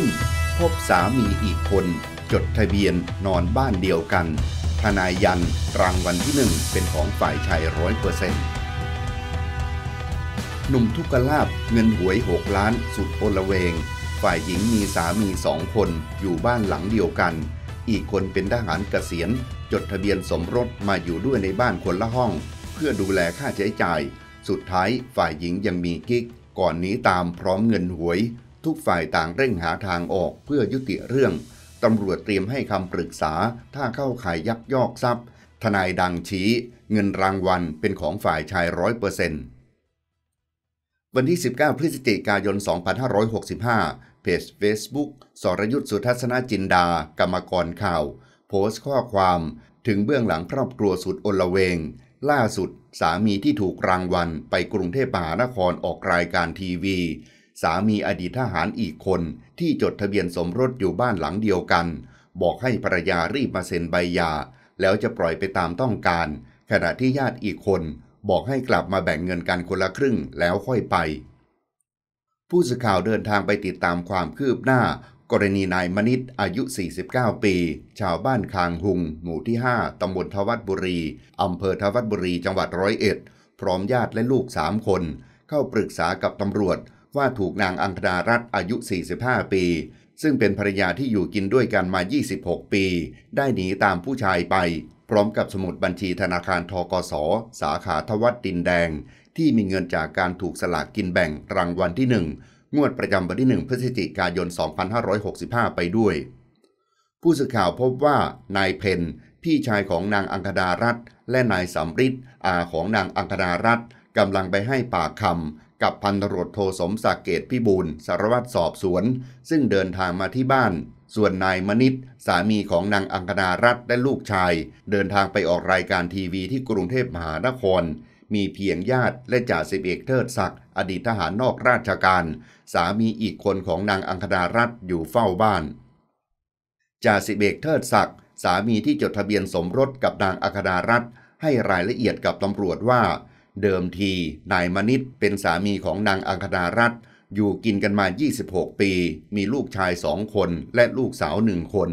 ่งพบสามีอีกคน จดทะเบียนนอนบ้านเดียวกัน ทนายยันรางวัลที่หนึ่งเป็นของฝ่ายชายร้อยเปอร์เซ็นต์หนุ่มทุกขลาบเงินหวยหกล้าน สุดโอลเวง ฝ่ายหญิงมีสามีสองคน อยู่บ้านหลังเดียวกัน อีกคนเป็นทหารเกษียณจดทะเบียนสมรสมาอยู่ด้วยในบ้านคนละห้อง เพื่อดูแลค่าใช้จ่าย สุดท้ายฝ่ายหญิงยังมีกิ๊ก ก่อนนี้ตามพร้อมเงินหวยทุกฝ่ายต่างเร่งหาทางออกเพื่อยุติเรื่อง ตำรวจเตรียมให้คำปรึกษาถ้าเข้าขายยักยอกทรัพย์ ทนายดังชี้ เงินรางวัลเป็นของฝ่ายชายร้อยเปอร์เซนต์วันที่ 19พฤศจิกายน 2565 เพจ Facebook สรยุทธสุทัศนจินดากรรมกรข่าว โพสต์ข้อความถึงเบื้องหลังครอบครัวสุดอลเวง ล่าสุดสามีที่ถูกรางวัลไปกรุงเทพมหานครออกรายการทีวีสามีอดีตทหารอีกคนที่จดทะเบียนสมรสอยู่บ้านหลังเดียวกัน บอกให้ภรรยารีบมาเซ็นใบหย่าแล้วจะปล่อยไปตามต้องการ ขณะที่ญาติอีกคน บอกให้กลับมาแบ่งเงินกันคนละครึ่งแล้วค่อยไป ผู้สื่อข่าวเดินทางไปติดตามความคืบหน้า กรณีนายมนิตอายุ 49 ปี ชาวบ้านคางหุง หมู่ที่ 5ตำบลทวัดบุรีอำเภอทวัดบุรีจังหวัดร้อยเอ็ด พร้อมญาติและลูกสามคน เข้าปรึกษากับตำรวจว่าถูกนางอังคณารัตอายุ 45 ปี ซึ่งเป็นภรรยาที่อยู่กินด้วยกันมา 26 ปี ได้หนีตามผู้ชายไป พร้อมกับสมุดบัญชีธนาคารทกส สาขาทวัดดินแดง ที่มีเงินจากการถูกสลากกินแบ่งรางวัลที่1งวดประจำวันที่1พฤศจิกายน 2565 ไปด้วย ผู้สื่อข่าวพบว่านายเพนพี่ชายของนางอังคณารัตและนายสำริดอาของนางอังคณารัตกำลังไปให้ปากคำกับพันตรวจโทสมศักดิ์เกตพิบูลสารวัตรสอบสวน ซึ่งเดินทางมาที่บ้าน ส่วนนายมณิตสามีของนางอังคณารัตและลูกชาย เดินทางไปออกรายการทีวีที่กรุงเทพมหานคร มีเพียงญาติและจ่าสิบเอกเทิดศักดิ์อดีตทหารนอกราชการสามีอีกคนของนางอังคณารัตอยู่เฝ้าบ้านจ่าสิบเอกเทิดศักดิ์สามีที่จดทะเบียนสมรสกับนางอังคดารัตให้รายละเอียดกับตำรวจว่าเดิมทีนายมณิตเป็นสามีของนางอังคณารัตอยู่กินกันมา 26 ปี มีลูกชายสองคนและลูกสาวหนึ่งคน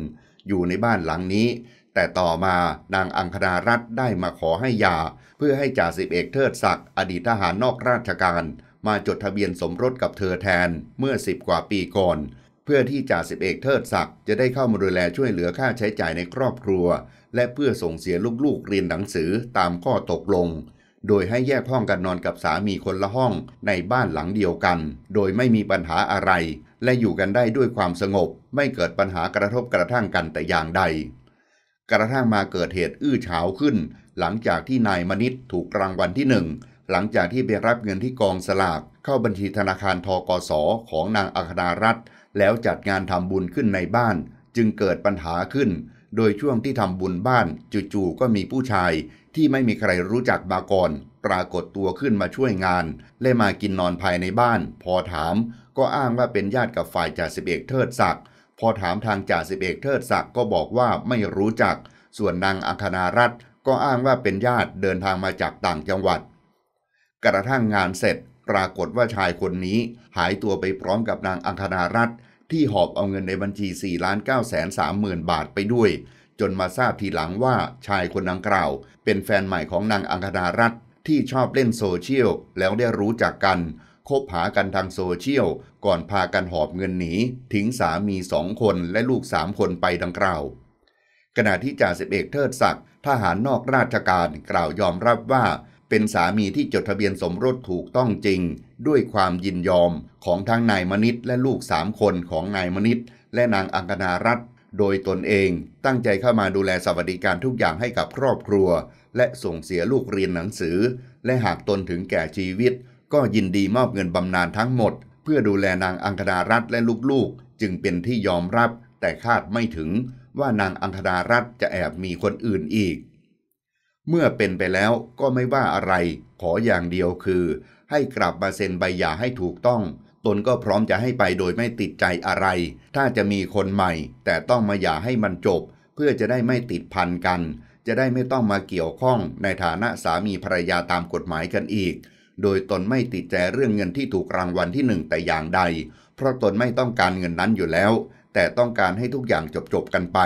อยู่ในบ้านหลังนี้ แต่ต่อมานางอังคณารัตได้มาขอให้ยาเพื่อให้จ่าสิบเอกเทิดศักดิ์อดีตทหารนอกราชการ มาจดทะเบียนสมรสกับเธอแทนเมื่อสิบกว่าปีก่อนเพื่อที่จ่าสิบเอกเทิดศักดิ์จะได้เข้ามาดูแลช่วยเหลือค่าใช้จ่ายในครอบครัว และเพื่อส่งเสียลูกๆเรียนหนังสือตามข้อตกลงโดยให้แยกห้องกันนอนกับสามีคนละห้องในบ้านหลังเดียวกัน โดยไม่มีปัญหาอะไร และอยู่กันได้ด้วยความสงบ ไม่เกิดปัญหากระทบกระทั่งกันแต่อย่างใด กระทั่งมาเกิดเหตุอื้อเฉาขึ้น หลังจากที่นายมนิตถูกรางวัลที่หนึ่งหลังจากที่ไปรับเงินที่กองสลาก เข้าบัญชีธนาคารทกศของนางอัครารัตแล้วจัดงานทำบุญขึ้นในบ้าน จึงเกิดปัญหาขึ้นโดยช่วงที่ทำบุญบ้านจู่ๆก็มีผู้ชายที่ไม่มีใครรู้จักมาก่อน ปรากฏตัวขึ้นมาช่วยงานและมากินนอนภายในบ้าน พอถามก็อ้างว่าเป็นญาติกับฝ่ายจ่าสิบเอกเทิดศักดิ์พอถามทางจ่าสิบเอกเทิดศักดิ์ก็บอกว่าไม่รู้จักส่วนนางอังคนารัตน์ก็อ้างว่าเป็นญาติเดินทางมาจากต่างจังหวัด กระทั่งงานเสร็จ ปรากฏว่าชายคนนี้ หายตัวไปพร้อมกับนางอังคณารัตน์ที่หอบเอาเงินในบัญชี 4 9 3 0 0 0 0 บาทไปด้วย จนมาทราบทีหลังว่าชายคนดังกล่าว เป็นแฟนใหม่ของนางอังคณารัตที่ชอบเล่นโซเชียล แล้วได้รู้จักกัน คบหากันทางโซเชียล ก่อนพากันหอบเงินหนีทิ้งสามีสองคนและลูกสามคนไปดังกล่าว ขณะที่จ่าสิบเอกเทิดศักดิ์ทหารนอกราชการกล่าวยอมรับว่าเป็นสามีที่จดทะเบียนสมรสถูกต้องจริง ด้วยความยินยอมของทั้งนายมนิตและลูกสามคนของนายมนิตและนางอังคนารัตโดยตนเอง ตั้งใจเข้ามาดูแลสวัสดิการทุกอย่างให้กับครอบครัว และส่งเสียลูกเรียนหนังสือ และหากตนถึงแก่ชีวิต ก็ยินดีมอบเงินบำนาญทั้งหมด เพื่อดูแลนางอังคณารัตและลูกๆ จึงเป็นที่ยอมรับ แต่คาดไม่ถึงว่านางอังคณารัตจะแอบมีคนอื่นอีกเมื่อเป็นไปแล้วก็ไม่ว่าอะไร ขออย่างเดียวคือให้กลับมาเซ็นใบหย่าให้ถูกต้อง ตนก็พร้อมจะให้ไปโดยไม่ติดใจอะไร ถ้าจะมีคนใหม่ แต่ต้องมาหย่าให้มันจบ เพื่อจะได้ไม่ติดพันกัน จะได้ไม่ต้องมาเกี่ยวข้องในฐานะสามีภรรยาตามกฎหมายกันอีก โดยตนไม่ติดใจเรื่องเงินที่ถูกรางวัลที่หนึ่งแต่อย่างใด เพราะตนไม่ต้องการเงินนั้นอยู่แล้ว แต่ต้องการให้ทุกอย่างจบๆกันไป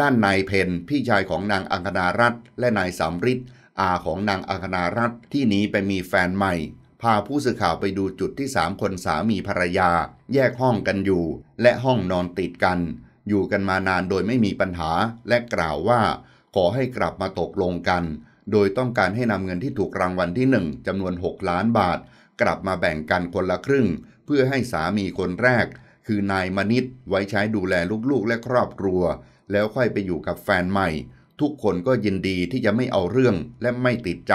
ด้านนายเพนพี่ชายของนางอังคณารัตและนายสามฤทธิ์อาของนางอังคณารัตที่หนีไปมีแฟนใหม่ พาผู้สื่อข่าวไปดูจุดที่สามคนสามีภรรยาแยกห้องกันอยู่ และห้องนอนติดกัน อยู่กันมานานโดยไม่มีปัญหาและกล่าวว่า ขอให้กลับมาตกลงกัน โดยต้องการให้นำเงินที่ถูกรางวัลที่หนึ่งจำนวน6ล้านบาท กลับมาแบ่งกันคนละครึ่ง เพื่อให้สามีคนแรก คือนายมณิตไว้ใช้ดูแลลูกๆ และครอบครัวแล้วค่อยไปอยู่กับแฟนใหม่ ทุกคนก็ยินดีที่จะไม่เอาเรื่องและไม่ติดใจ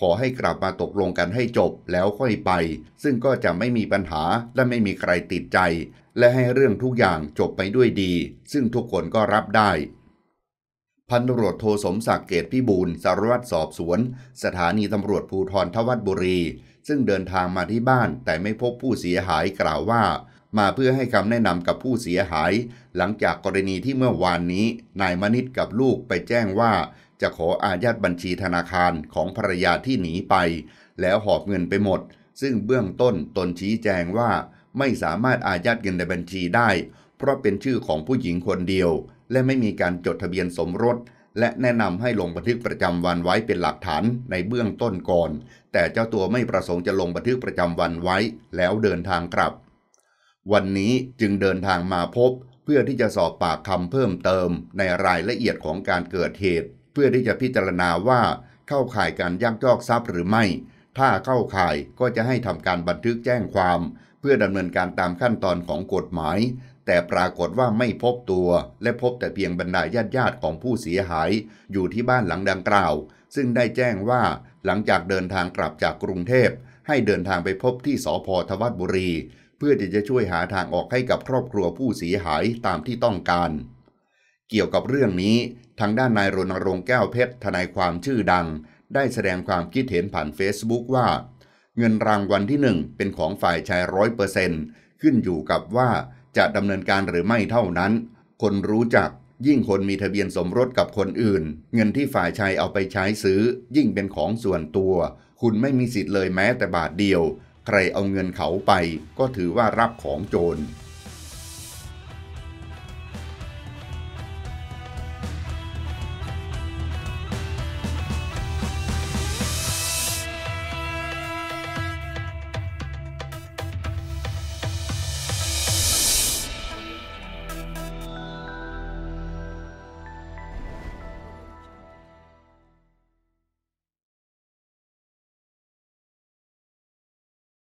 ขอให้กลับมาตกลงกันให้จบแล้วค่อยไปซึ่งก็จะไม่มีปัญหาและไม่มีใครติดใจ และให้เรื่องทุกอย่างจบไปด้วยดีซึ่งทุกคนก็รับได้ พันตรวจโทสมศักดิ์เกตพิบูลสารวัตรสอบสวน สถานีตำรวจภูทรทวัตบุรี ซึ่งเดินทางมาที่บ้าน แต่ไม่พบผู้เสียหายกล่าวว่ามาเพื่อให้คำแนะนำกับผู้เสียหาย หลังจากกรณีที่เมื่อวานนี้นายมณิตกับลูกไปแจ้งว่า จะขออายัดบัญชีธนาคารของภรรยาที่หนีไป แล้วหอบเงินไปหมด ซึ่งเบื้องต้นตนชี้แจงว่า ไม่สามารถอายัดเงินในบัญชีได้ เพราะเป็นชื่อของผู้หญิงคนเดียว และไม่มีการจดทะเบียนสมรส และแนะนำให้ลงบันทึกประจำวันไว้เป็นหลักฐานในเบื้องต้นก่อน แต่เจ้าตัวไม่ประสงค์จะลงบันทึกประจำวันไว้แล้วเดินทางกลับวันนี้จึงเดินทางมาพบเพื่อที่จะสอบปากคำเพิ่มเติมในรายละเอียดของการเกิดเหตุเพื่อที่จะพิจารณาว่าเข้าข่ายการยักยอกทรัพย์หรือไม่ ถ้าเข้าข่ายก็จะให้ทำการบันทึกแจ้งความเพื่อดำเนินการตามขั้นตอนของกฎหมาย แต่ปรากฏว่าไม่พบตัวและพบแต่เพียงบรรดาญาติญาติของผู้เสียหายอยู่ที่บ้านหลังดังกล่าวซึ่งได้แจ้งว่าหลังจากเดินทางกลับจากกรุงเทพให้เดินทางไปพบที่สพทวัตบุรีเพื่อที่จะช่วยหาทางออกให้กับครอบครัวผู้เสียหายตามที่ต้องการ เกี่ยวกับเรื่องนี้ ทางด้านนายรณรงค์แก้วเพชรทนายความชื่อดัง ได้แสดงความคิดเห็นผ่าน Facebook ว่า เงินรางวัลที่1เป็นของฝ่ายชายร้อยเปอร์เซ็นต์ขึ้นอยู่กับว่าจะดำเนินการหรือไม่เท่านั้น คนรู้จักยิ่งคนมีทะเบียนสมรสกับคนอื่น เงินที่ฝ่ายชายเอาไปใช้ซื้อ ยิ่งเป็นของส่วนตัว คุณไม่มีสิทธิ์เลยแม้แต่บาทเดียวใครเอาเงินเขาไปก็ถือว่ารับของโจร